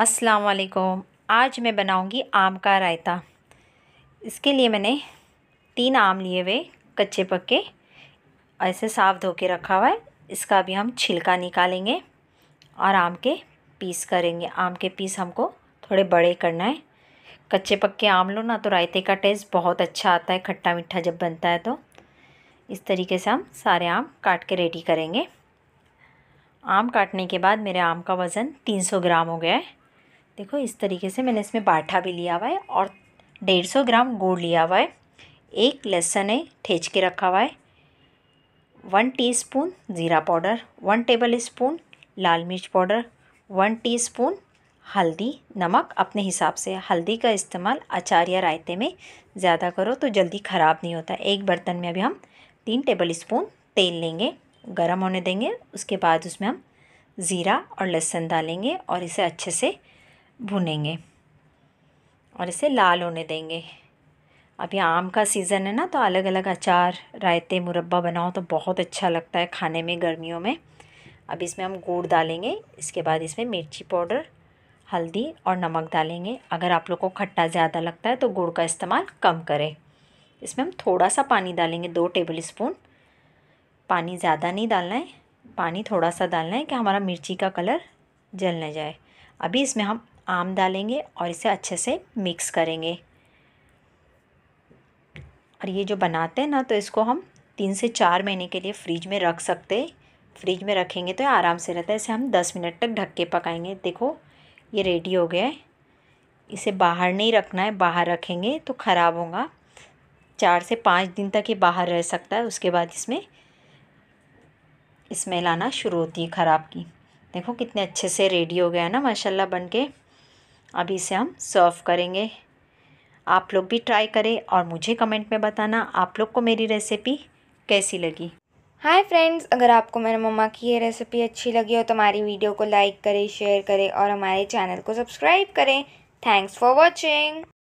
अस्सलाम वालेकुम आज मैं बनाऊंगी आम का रायता इसके लिए मैंने तीन आम लिए हुए कच्चे पक्के ऐसे साफ धो के रखा हुआ है इसका अभी हम छिलका निकालेंगे और आम के पीस करेंगे आम के पीस हमको थोड़े बड़े करना है कच्चे पक्के आम लो ना तो रायते का टेस्ट बहुत अच्छा आता है खट्टा मीठा जब बनता है तो इस तरीके से हम सारे आम काट के रेडी करेंगे आम काटने के बाद मेरे आम का वज़न 300 ग्राम हो गया है देखो इस तरीके से मैंने इसमें बाठा भी लिया हुआ है और डेढ़ सौ ग्राम गुड़ लिया हुआ है एक लहसुन है ठेच के रखा हुआ है वन टीस्पून ज़ीरा पाउडर वन टेबल स्पून लाल मिर्च पाउडर वन टीस्पून हल्दी नमक अपने हिसाब से हल्दी का इस्तेमाल अचार या रायते में ज़्यादा करो तो जल्दी ख़राब नहीं होता एक बर्तन में अभी हम तीन टेबल स्पून तेल लेंगे गर्म होने देंगे उसके बाद उसमें हम ज़ीरा और लहसुन डालेंगे और इसे अच्छे से भुनेंगे और इसे लाल होने देंगे अभी आम का सीज़न है ना तो अलग अलग अचार रायते मुरब्बा बनाओ तो बहुत अच्छा लगता है खाने में गर्मियों में अब इसमें हम गुड़ डालेंगे इसके बाद इसमें मिर्ची पाउडर हल्दी और नमक डालेंगे अगर आप लोग को खट्टा ज़्यादा लगता है तो गुड़ का इस्तेमाल कम करें इसमें हम थोड़ा सा पानी डालेंगे दो टेबल स्पून पानी ज़्यादा नहीं डालना है पानी थोड़ा सा डालना है कि हमारा मिर्ची का कलर जल न जाए अभी इसमें हम आम डालेंगे और इसे अच्छे से मिक्स करेंगे और ये जो बनाते हैं ना तो इसको हम तीन से चार महीने के लिए फ्रिज में रख सकते फ्रिज में रखेंगे तो आराम से रहता है इसे हम दस मिनट तक ढक के पकाएंगे देखो ये रेडी हो गया है इसे बाहर नहीं रखना है बाहर रखेंगे तो ख़राब होगा चार से पाँच दिन तक ये बाहर रह सकता है उसके बाद इसमें स्मेल आना शुरू होती है ख़राब की देखो कितने अच्छे से रेडी हो गया है ना माशाल्लाह बन के अभी से हम सर्व करेंगे आप लोग भी ट्राई करें और मुझे कमेंट में बताना आप लोग को मेरी रेसिपी कैसी लगी हाय फ्रेंड्स अगर आपको मेरे मम्मा की ये रेसिपी अच्छी लगी हो तो हमारी वीडियो को लाइक करें शेयर करें और हमारे चैनल को सब्सक्राइब करें थैंक्स फॉर वॉचिंग